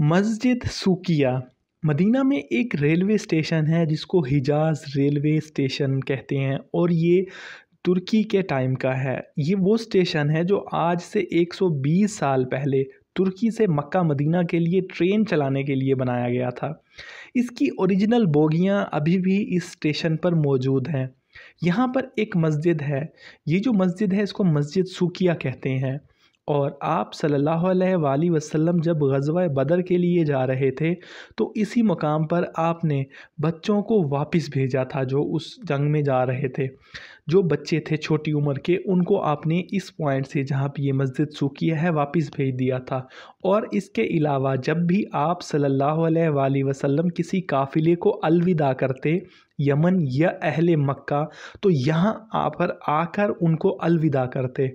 मस्जिद सुकिया मदीना में एक रेलवे स्टेशन है जिसको हिजाज़ रेलवे स्टेशन कहते हैं और ये तुर्की के टाइम का है ये वो स्टेशन है जो आज से 120 साल पहले तुर्की से मक्का मदीना के लिए ट्रेन चलाने के लिए बनाया गया था इसकी ओरिजिनल बोगियां अभी भी इस स्टेशन पर मौजूद हैं यहाँ पर एक मस्जिद है ये जो मस्जिद है इसको मस्जिद सुकिया कहते हैं और आप सल्लल्लाहु अलैहि वसल्लम जब गजवा बदर के लिए जा रहे थे तो इसी मकाम पर आपने बच्चों को वापस भेजा था जो उस जंग में जा रहे थे जो बच्चे थे छोटी उम्र के उनको आपने इस पॉइंट से जहाँ पर ये मस्जिद सूखी है वापस भेज दिया था और इसके अलावा जब भी आप सल्लल्लाहु अलैहि वसल्लम किसी काफ़िले को अलविदा करते यमन या अहले मक्का तो यहाँ आ पर आकर उनको अलविदा करते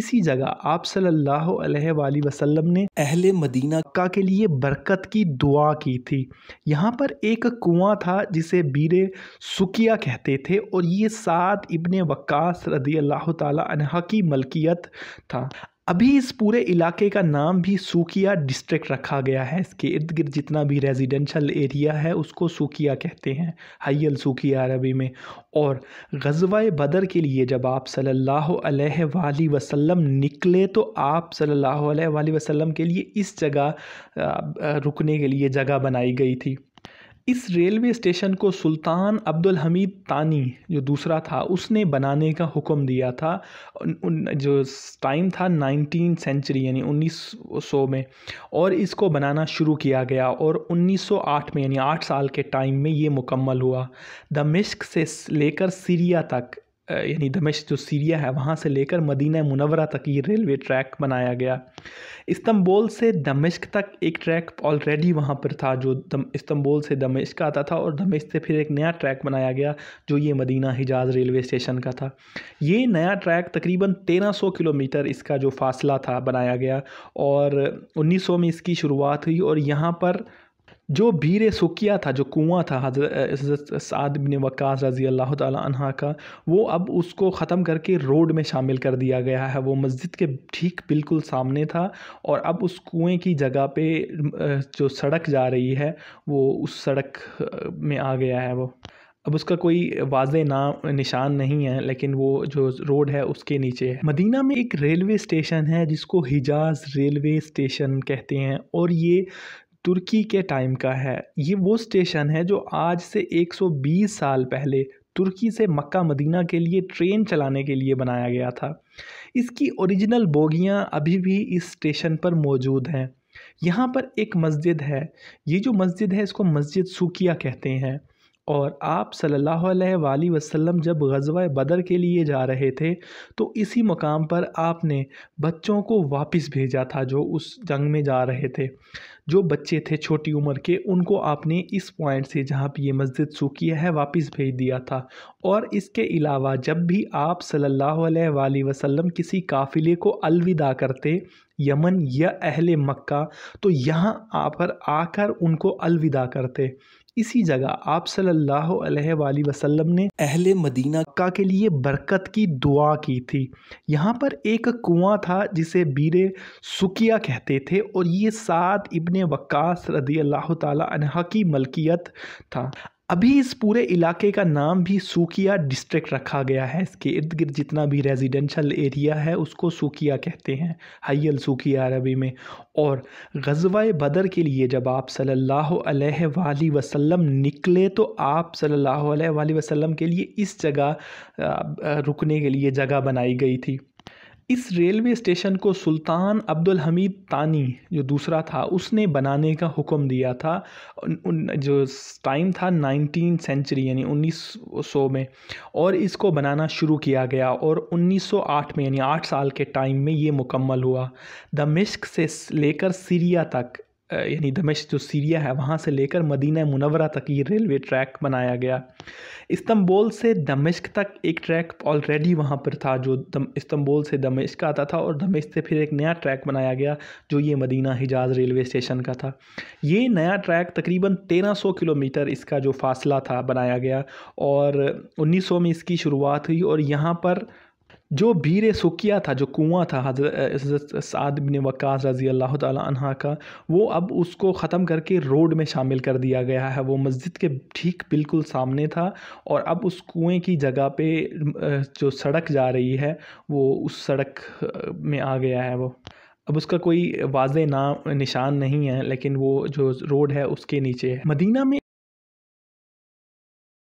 इसी जगह आप सल्लल्लाहु अलैहि वसल्लम ने अहले मदीना का के लिए बरकत की दुआ की थी यहाँ पर एक कुआं था जिसे बीर सुकिया कहते थे और ये सात इबन वक्कास रदी अल्लाह तह की मलकियत था अभी इस पूरे इलाके का नाम भी सूकिया डिस्ट्रिक्ट रखा गया है इसके इर्द गिर्द जितना भी रेजिडेंशल एरिया है उसको सूकिया कहते हैं हयल सूकिया अरबी में और गजवा बदर के लिए जब आप सल्लल्लाहु अलैहि वसल्लम निकले तो आप सल्लल्लाहु अलैहि वसल्लम के लिए इस जगह रुकने के लिए जगह बनाई गई थी इस रेलवे स्टेशन को सुल्तान अब्दुल हमीद तानी जो दूसरा था उसने बनाने का हुक्म दिया था जो टाइम था नाइनटीन सेंचुरी यानी 1900 में और इसको बनाना शुरू किया गया और 1908 में यानी आठ साल के टाइम में ये मुकम्मल हुआ दमिश्क से लेकर सीरिया तक यानी दमिश जो सीरिया है वहाँ से लेकर मदीना मुनवरा तक ये रेलवे ट्रैक बनाया गया इस्तंबोल से दमिश्क तक एक ट्रैक ऑलरेडी वहाँ पर था जो दम इस्तंबोल से दमिश्क आता था और दमिश्क से फिर एक नया ट्रैक बनाया गया जो ये मदीना हिजाज रेलवे स्टेशन का था ये नया ट्रैक तकरीबन 1300 किलोमीटर इसका जो फासला था बनाया गया और 1900 में इसकी शुरुआत हुई और यहाँ पर जो बीर सुकिया था जो कुआं था हज़रत साद बिन रज़ी अल्लाह तहा का वो अब उसको ख़त्म करके रोड में शामिल कर दिया गया है वो मस्जिद के ठीक बिल्कुल सामने था और अब उस कुएं की जगह पे जो सड़क जा रही है वो उस सड़क में आ गया है वो अब उसका कोई वाज नाम निशान नहीं है लेकिन वो जो रोड है उसके नीचे है मदीना में एक रेलवे स्टेशन है जिसको हिजाज रेलवे स्टेशन कहते हैं और ये तुर्की के टाइम का है ये वो स्टेशन है जो आज से 120 साल पहले तुर्की से मक्का मदीना के लिए ट्रेन चलाने के लिए बनाया गया था इसकी ओरिजिनल बोगियाँ अभी भी इस स्टेशन पर मौजूद हैं यहाँ पर एक मस्जिद है ये जो मस्जिद है इसको मस्जिद सूकिया कहते हैं और आप सल्लल्लाहु अलैहि वसल्लम जब गजवा बदर के लिए जा रहे थे तो इसी मकाम पर आपने बच्चों को वापस भेजा था जो उस जंग में जा रहे थे जो बच्चे थे छोटी उम्र के उनको आपने इस पॉइंट से जहाँ पर ये मस्जिद सूखी है वापस भेज दिया था और इसके अलावा जब भी आप सल्ला वसलम किसी काफ़िले को अलविदा करते यमन या अहल मक्का तो यहाँ पर आकर उनको अलविदा करते इसी जगह आप सल्लल्लाहु अलैहि वसल्लम ने अहले मदीना मक्का के लिए बरकत की दुआ की थी यहाँ पर एक कुआं था जिसे बीरे सुकिया कहते थे और ये सात इब्ने वक्का रदी अल्लाह ताला की मलकियत था अभी इस पूरे इलाके का नाम भी सूकिया डिस्ट्रिक्ट रखा गया है इसके इर्द गिर्द जितना भी रेजिडेंशल एरिया है उसको सूकिया कहते हैं हयल सूकिया अरबी में और गजवा बदर के लिए जब आप सल्लल्लाहु अलैहि वसल्लम निकले तो आप सल्लल्लाहु अलैहि वसल्लम के लिए इस जगह रुकने के लिए जगह बनाई गई थी इस रेलवे स्टेशन को सुल्तान अब्दुल हमीद तानी जो दूसरा था उसने बनाने का हुक्म दिया था जो टाइम था नाइनटीन सेंचुरी यानी 1900 में और इसको बनाना शुरू किया गया और 1908 में यानी आठ साल के टाइम में ये मुकम्मल हुआ दमिश्क से लेकर सीरिया तक यानी दमिश जो सीरिया है वहाँ से लेकर मदीना मुनवरा तक ये रेलवे ट्रैक बनाया गया इस्तंबोल से दमिश्क तक एक ट्रैक ऑलरेडी वहाँ पर था जो दम इस्तंबोल से दमिश्क आता था और दमिश्क से फिर एक नया ट्रैक बनाया गया जो ये मदीना हिजाज रेलवे स्टेशन का था ये नया ट्रैक तकरीबन 1300 किलोमीटर इसका जो फासला था बनाया गया और 1900 में इसकी शुरुआत हुई और यहाँ पर जो बीर सुकिया था जो कुआं था हज़रत साद बिन रज़ी अल्लाह तहा का वो अब उसको ख़त्म करके रोड में शामिल कर दिया गया है वो मस्जिद के ठीक बिल्कुल सामने था और अब उस कुएं की जगह पे जो सड़क जा रही है वो उस सड़क में आ गया है वो अब उसका कोई वाज नाम निशान नहीं है लेकिन वो जो रोड है उसके नीचे है मदीना में